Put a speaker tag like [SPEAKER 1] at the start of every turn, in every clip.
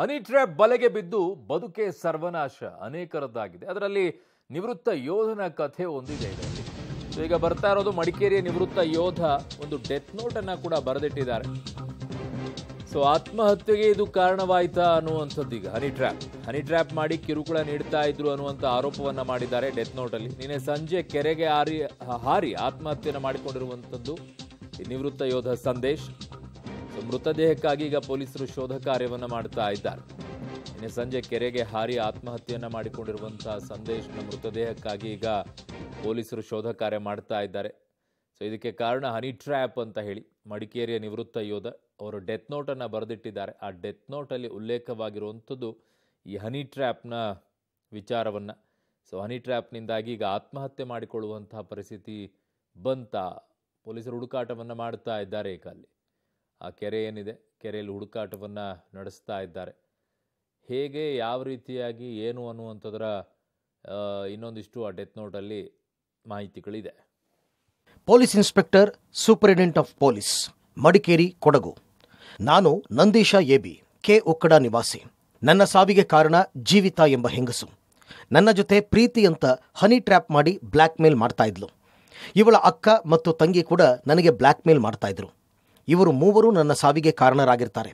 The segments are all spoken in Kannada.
[SPEAKER 1] ಹನಿ ಟ್ರ್ಯಾಪ್ ಬಲೆಗೆ ಬಿದ್ದು ಬದುಕೆ ಸರ್ವನಾಶ ಅನೇಕರದ್ದಾಗಿದೆ ಅದರಲ್ಲಿ ನಿವೃತ್ತ ಯೋಧನ ಕಥೆ ಒಂದಿದೆ ಇದರಲ್ಲಿ ಈಗ ಬರ್ತಾ ಇರೋದು ಮಡಿಕೇರಿಯ ನಿವೃತ್ತ ಯೋಧ ಒಂದು ಡೆತ್ ನೋಟ್ ಅನ್ನ ಕೂಡ ಬರೆದಿಟ್ಟಿದ್ದಾರೆ ಸೊ ಆತ್ಮಹತ್ಯೆಗೆ ಇದು ಕಾರಣವಾಯ್ತಾ ಅನ್ನುವಂಥದ್ದು ಈಗ ಹನಿ ಟ್ರ್ಯಾಪ್ ಹನಿ ಟ್ರ್ಯಾಪ್ ಮಾಡಿ ಕಿರುಕುಳ ನೀಡ್ತಾ ಇದ್ರು ಅನ್ನುವಂಥ ಆರೋಪವನ್ನು ಮಾಡಿದ್ದಾರೆ ಡೆತ್ ನೋಟಲ್ಲಿ ನಿನ್ನೆ ಸಂಜೆ ಕೆರೆಗೆ ಹಾರಿ ಹಾರಿ ಆತ್ಮಹತ್ಯೆಯನ್ನು ಮಾಡಿಕೊಂಡಿರುವಂಥದ್ದು ನಿವೃತ್ತ ಯೋಧ ಸಂದೇಶ್ ಮೃತದೇಹಕ್ಕಾಗಿ ಈಗ ಪೊಲೀಸರು ಶೋಧ ಕಾರ್ಯವನ್ನು ಮಾಡ್ತಾ ಇದ್ದಾರೆ ನಿನ್ನೆ ಸಂಜೆ ಕೆರೆಗೆ ಹಾರಿ ಆತ್ಮಹತ್ಯೆಯನ್ನು ಮಾಡಿಕೊಂಡಿರುವಂತಹ ಸಂದೇಶನ ಮೃತದೇಹಕ್ಕಾಗಿ ಈಗ ಪೊಲೀಸರು ಶೋಧ ಕಾರ್ಯ ಮಾಡ್ತಾ ಇದ್ದಾರೆ ಸೊ ಇದಕ್ಕೆ ಕಾರಣ ಹನಿ ಟ್ರ್ಯಾಪ್ ಅಂತ ಹೇಳಿ ಮಡಿಕೇರಿಯ ನಿವೃತ್ತ ಯೋಧ ಅವರು ಡೆತ್ ನೋಟನ್ನು ಬರೆದಿಟ್ಟಿದ್ದಾರೆ ಆ ಡೆತ್ ನೋಟಲ್ಲಿ ಉಲ್ಲೇಖವಾಗಿರುವಂಥದ್ದು ಈ ಹನಿ ಟ್ರ್ಯಾಪ್ನ ವಿಚಾರವನ್ನು ಸೊ ಹನಿ ಟ್ರ್ಯಾಪ್ನಿಂದಾಗಿ ಈಗ ಆತ್ಮಹತ್ಯೆ ಮಾಡಿಕೊಳ್ಳುವಂತಹ ಪರಿಸ್ಥಿತಿ ಬಂತ ಪೊಲೀಸರು ಹುಡುಕಾಟವನ್ನು ಮಾಡ್ತಾ ಇದ್ದಾರೆ ಈಗ ಅಲ್ಲಿ ಆ ಕೆರೆ ಏನಿದೆ ಕೆರೆಯಲ್ಲಿ ಹುಡುಕಾಟವನ್ನು ನಡೆಸ್ತಾ ಇದ್ದಾರೆ ಹೇಗೆ ಯಾವ ರೀತಿಯಾಗಿ ಏನು ಅನ್ನುವಂಥದ್ರ ಇನ್ನೊಂದಿಷ್ಟು ಆ ಡೆತ್ ನೋಟಲ್ಲಿ ಮಾಹಿತಿಗಳಿದೆ
[SPEAKER 2] police inspector superintendent of police Madikeri Kodagu ನಾನು ನಂದೀಶ ಎಬಿ ಕೆ ಒಕ್ಕಡ ನಿವಾಸಿ ನನ್ನ ಸಾವಿಗೆ ಕಾರಣ ಜೀವಿತ ಎಂಬ ಹೆಂಗಸು ನನ್ನ ಜೊತೆ ಪ್ರೀತಿ ಅಂತ ಹನಿ ಟ್ರ್ಯಾಪ್ ಮಾಡಿ ಬ್ಲ್ಯಾಕ್ ಮೇಲ್ ಮಾಡ್ತಾ ಇದ್ಲು ಇವಳ ಅಕ್ಕ ಮತ್ತು ತಂಗಿ ಕೂಡ ನನಗೆ ಬ್ಲ್ಯಾಕ್ ಮೇಲ್ ಮಾಡ್ತಾ ಇದ್ರು ಇವರು ಮೂವರು ನನ್ನ ಸಾವಿಗೆ ಕಾರಣರಾಗಿರ್ತಾರೆ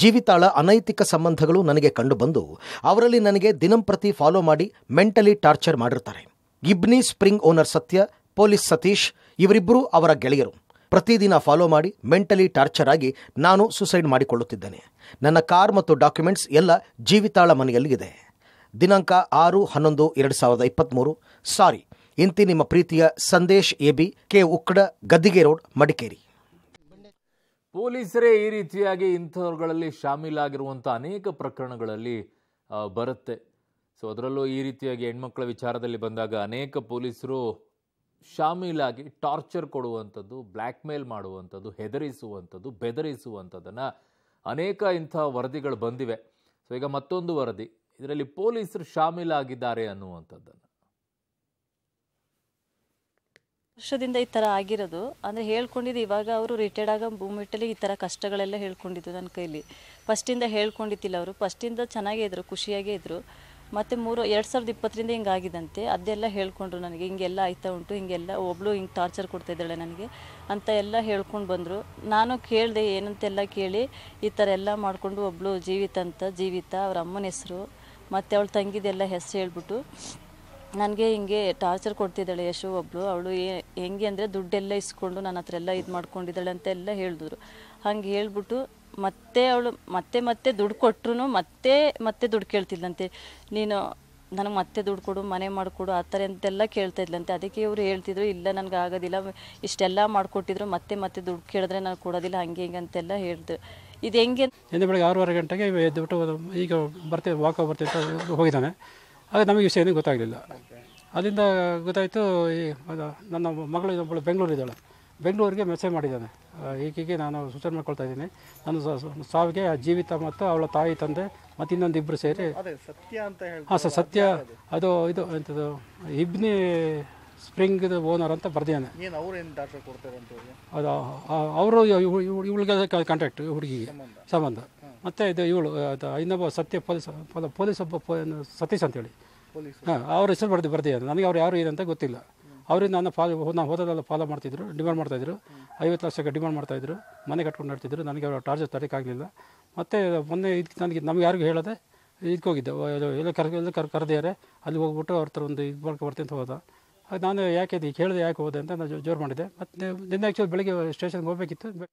[SPEAKER 2] ಜೀವಿತಾಳ ಅನೈತಿಕ ಸಂಬಂಧಗಳು ನನಗೆ ಕಂಡುಬಂದು ಅವರಲ್ಲಿ ನನಗೆ ದಿನಂಪ್ರತಿ ಫಾಲೋ ಮಾಡಿ ಮೆಂಟಲಿ ಟಾರ್ಚರ್ ಮಾಡಿರ್ತಾರೆ ಗಿಬ್ನಿ spring owner Satya police Satish ಇವರಿಬ್ಬರು ಅವರ ಗೆಳೆಯರು ಪ್ರತಿದಿನ ಫಾಲೋ ಮಾಡಿ ಮೆಂಟಲಿ ಟಾರ್ಚರ್ ಆಗಿ ನಾನು ಸುಸೈಡ್ ಮಾಡಿಕೊಳ್ಳುತ್ತಿದ್ದೇನೆ ನನ್ನ ಕಾರ್ ಮತ್ತು ಡಾಕ್ಯುಮೆಂಟ್ಸ್ ಎಲ್ಲ ಜೀವಿತಾಳ ಮನೆಯಲ್ಲಿ ಇದೆ ದಿನಾಂಕ ಆರು ಹನ್ನೊಂದು ಎರಡು ಸಾವಿರದ ಇಪ್ಪತ್ತ್ಮೂರು ಸಾರಿ ಇಂತಿ ನಿಮ್ಮ ಪ್ರೀತಿಯ ಸಂದೇಶ್ ಎಬಿ ಕೆ ಉಕ್ಕಡ ಗದ್ದಿಗೆ ರೋಡ್ ಮಡಿಕೇರಿ
[SPEAKER 1] ಪೊಲೀಸರೇ ಈ ರೀತಿಯಾಗಿ ಇಂಥವ್ರುಗಳಲ್ಲಿ ಶಾಮೀಲಾಗಿರುವಂಥ ಅನೇಕ ಪ್ರಕರಣಗಳಲ್ಲಿ ಬರುತ್ತೆ ಸೊ ಅದರಲ್ಲೂ ಈ ರೀತಿಯಾಗಿ ಹೆಣ್ಮಕ್ಳ ವಿಚಾರದಲ್ಲಿ ಬಂದಾಗ ಅನೇಕ ಪೊಲೀಸರು ಶಾಮೀಲಾಗಿ ಟಾರ್ಚರ್ ಕೊಡುವಂಥದ್ದು ಬ್ಲ್ಯಾಕ್ಮೇಲ್ ಮಾಡುವಂಥದ್ದು ಹೆದರಿಸುವಂಥದ್ದು ಬೆದರಿಸುವಂಥದ್ದನ್ನು ಅನೇಕ ಇಂಥ ವರದಿಗಳು ಬಂದಿವೆ ಸೊ ಈಗ ಮತ್ತೊಂದು ವರದಿ ಇದರಲ್ಲಿ ಪೊಲೀಸರು ಶಾಮೀಲಾಗಿದ್ದಾರೆ ಅನ್ನುವಂಥದ್ದನ್ನು
[SPEAKER 3] ವರ್ಷದಿಂದ ಈ ಥರ ಆಗಿರೋದು ಅಂದರೆ ಹೇಳ್ಕೊಂಡಿದ್ದು ಇವಾಗ ಅವರು ರಿಟೈರ್ಡ್ ಆಗೋ ಭೂಮಿಟ್ಟಲ್ಲಿ ಈ ಥರ ಕಷ್ಟಗಳೆಲ್ಲ ಹೇಳ್ಕೊಂಡಿದ್ದು ನನ್ನ ಕೈಲಿ ಫಸ್ಟಿಂದ ಹೇಳ್ಕೊಂಡಿದ್ದಿಲ್ಲ ಅವರು ಫಸ್ಟಿಂದ ಚೆನ್ನಾಗೇ ಇದ್ದರು ಖುಷಿಯಾಗೇ ಇದ್ದರು ಮತ್ತು ಮೂರು ಎರಡು ಸಾವಿರದ ಇಪ್ಪತ್ತರಿಂದ ಹಿಂಗೆ ಆಗಿದಂತೆ ಅದೆಲ್ಲ ಹೇಳ್ಕೊಂಡ್ರು ನನಗೆ ಹಿಂಗೆಲ್ಲ ಆಯ್ತಾ ಉಂಟು ಹಿಂಗೆಲ್ಲ ಒಬ್ಳು ಹಿಂಗೆ ಟಾರ್ಚರ್ ಕೊಡ್ತಾ ಇದ್ದಾಳೆ ನನಗೆ ಅಂತ ಎಲ್ಲ ಹೇಳ್ಕೊಂಡು ಬಂದರು ನಾನು ಕೇಳಿದೆ ಏನಂತೆಲ್ಲ ಕೇಳಿ ಈ ಥರ ಎಲ್ಲ ಮಾಡಿಕೊಂಡು ಒಬ್ಳು ಜೀವಿತ ಅಂತ ಜೀವಿತ ಅವ್ರ ಅಮ್ಮನ ಹೆಸರು ಮತ್ತು ಅವಳ ತಂಗಿದೆಲ್ಲ ಹೆಸರು ಹೇಳ್ಬಿಟ್ಟು ನನಗೆ ಹಿಂಗೆ ಟಾರ್ಚರ್ ಕೊಡ್ತಿದ್ದಾಳೆ ಯಶು ಒಬ್ಬಳು ಅವಳು ಹೆಂಗೆ ಅಂದರೆ ದುಡ್ಡೆಲ್ಲ ಇಸ್ಕೊಂಡು ನನ್ನ ಹತ್ರ ಎಲ್ಲ ಇದು ಮಾಡ್ಕೊಂಡಿದ್ದಾಳೆ ಅಂತೆಲ್ಲ ಹೇಳಿದ್ರು ಹಂಗೆ ಹೇಳ್ಬಿಟ್ಟು ಮತ್ತೆ ಅವಳು ಮತ್ತೆ ಮತ್ತೆ ದುಡ್ಡು ಕೊಟ್ರು ಮತ್ತೆ ಮತ್ತೆ ದುಡ್ಡು ಕೇಳ್ತಿದ್ಲಂತೆ ನೀನು ನನಗೆ ಮತ್ತೆ ದುಡ್ಡು ಕೊಡು ಮನೆ ಮಾಡಿಕೊಡು ಆ ಥರ ಅಂತೆಲ್ಲ ಕೇಳ್ತಾ ಇದ್ಲಂತೆ ಅದಕ್ಕೆ ಇವರು ಹೇಳ್ತಿದ್ರು ಇಲ್ಲ ನನಗೆ ಆಗೋದಿಲ್ಲ ಇಷ್ಟೆಲ್ಲ ಮಾಡಿಕೊಟ್ಟಿದ್ರು ಮತ್ತೆ ಮತ್ತೆ ದುಡ್ಡು ಕೇಳಿದ್ರೆ ನಾನು ಕೊಡೋದಿಲ್ಲ ಹಂಗೆ ಹಿಂಗೆ ಅಂತೆಲ್ಲ ಹೇಳಿದ್ರು ಇದು ಹೆಂಗೆ
[SPEAKER 4] ಬೆಳಗ್ಗೆ ಆರೂವರೆ ಗಂಟೆಗೆ ಎದ್ದುಬಿಟ್ಟು ಈಗ ಬರ್ತೇವೆ ವಾಕ್ ಬರ್ತೇವೆ ಹೋಗಿದ್ದಾನೆ ಆಗ ನಮಗೆ ವಿಷಯ ಏನೂ ಗೊತ್ತಾಗಲಿಲ್ಲ ಅಲ್ಲಿಂದ ಗೊತ್ತಾಯಿತು ಈ ನನ್ನ ಮಗಳು ಒಬ್ಬಳು ಬೆಂಗಳೂರಿದ್ದಾಳೆ ಬೆಂಗಳೂರಿಗೆ ಮೆಸೇಜ್ ಮಾಡಿದ್ದಾನೆ ಈಗೀಗೆ ನಾನು ಸೂಚನೆ ಮಾಡ್ಕೊಳ್ತಾ ಇದ್ದೀನಿ ನನ್ನ ಸಾವಿಗೆ ಜೀವಿತ ಮತ್ತು ಅವಳ ತಾಯಿ ತಂದೆ ಮತ್ತು ಇನ್ನೊಂದು ಇಬ್ಬರು ಸೇರಿ ಸತ್ಯ ಅಂತ ಹೇಳಿ ಹಾಂ ಸರ್ ಸತ್ಯ ಅದು ಇದು ಎಂಥದ್ದು ಇಬ್ನಿ ಸ್ಪ್ರಿಂಗ್ ಓನರ್ ಅಂತ ಬರ್ದಿದ್ದಾನೆ ಅದು ಅವರು ಇವಳಿಗೆ ಕಾಂಟ್ಯಾಕ್ಟ್ ಹುಡುಗಿಗೆ ಸಂಬಂಧ ಮತ್ತು ಇದು ಇವಳು ಇನ್ನೊಬ್ಬ ಸತ್ಯ ಪೊಲೀಸ್ ಪೊಲೀಸ್ ಒಬ್ಬ ಸತೀಶ್ ಅಂತೇಳಿ ಹಾಂ ಅವ್ರ ಹೆಸರು ಬರ್ದು ಬರ್ದಿದೆ ನನಗೆ ಅವ್ರು ಯಾರು ಏನಂತ ಗೊತ್ತಿಲ್ಲ ಅವರಿಂದ ನಾನು ಫಾಲೋ ನಾನು ಹೋದಲ್ಲ ಫಾಲೋ ಮಾಡ್ತಿದ್ರು ಡಿಮ್ಯಾಂಡ್ ಮಾಡ್ತಾಯಿದ್ರು ಐವತ್ತು ಲಕ್ಷಕ್ಕೆ ಡಿಮ್ಯಾಂಡ್ ಮಾಡ್ತಾಯಿದ್ರು ಮನೆ ಕಟ್ಕೊಂಡು ನಡ್ತಿದ್ರು ನನಗೆ ಅವರು ಟಾರ್ಜರ್ ತರೋಕ್ಕಾಗಲಿಲ್ಲ ಮತ್ತು ಮೊನ್ನೆ ಇದಕ್ಕೆ ನನಗೆ ನಮ್ಗೆ ಯಾರಿಗೂ ಹೇಳದೆ ಇದಕ್ಕೆ ಹೋಗಿದ್ದೆ ಎಲ್ಲ ಕರ್ ಎಲ್ಲ ಕರ್ ಕರೆದಿದ್ದಾರೆ ಅಲ್ಲಿ ಹೋಗ್ಬಿಟ್ಟು ಅವ್ರ ಹತ್ರ ಒಂದು ಇದು ಮಾಡ್ಕೊ ಬರ್ತೀನಿ ಅಂತ ಹೋದ ನಾನು ಯಾಕೆ ಇದು ಕೇಳಿದೆ ಯಾಕೆ ಹೋದೆ ಅಂತ ನಾನು ಜೋರು ಮಾಡಿದೆ ಮತ್ತು ನಿನ್ನೆ ಆ್ಯಕ್ಚುಲಿ ಬೆಳಗ್ಗೆ ಸ್ಟೇಷನ್ಗೆ ಹೋಗಬೇಕಿತ್ತು